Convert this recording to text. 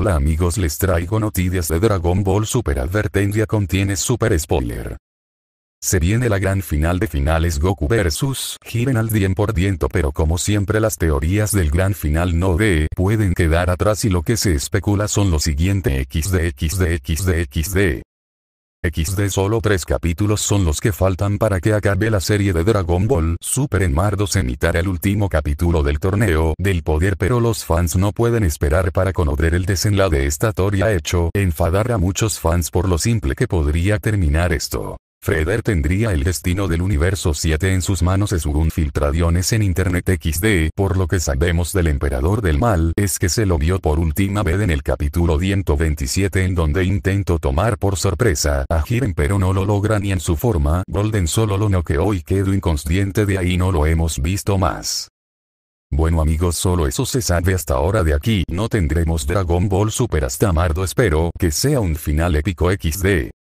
Hola amigos les traigo noticias de Dragon Ball Super Advertencia contiene super spoiler. Se viene la gran final de finales Goku vs. Giren al 100%, por diento pero como siempre las teorías del gran final no de pueden quedar atrás y lo que se especula son lo siguiente xdxdxdxd. XD XD solo tres capítulos son los que faltan para que acabe la serie de Dragon Ball Super en Mardos emitará el último capítulo del torneo del poder pero los fans no pueden esperar para conocer el desenlace de esta toria hecho enfadar a muchos fans por lo simple que podría terminar esto. Freder tendría el destino del universo 7 en sus manos según filtraciones en Internet XD. Por lo que sabemos del emperador del mal es que se lo vio por última vez en el capítulo 127 en donde intentó tomar por sorpresa a Jiren pero no lo logra ni en su forma. Golden solo lo noqueó y quedó inconsciente de ahí no lo hemos visto más. Bueno amigos solo eso se sabe hasta ahora de aquí no tendremos Dragon Ball Super hasta Mardo espero que sea un final épico XD.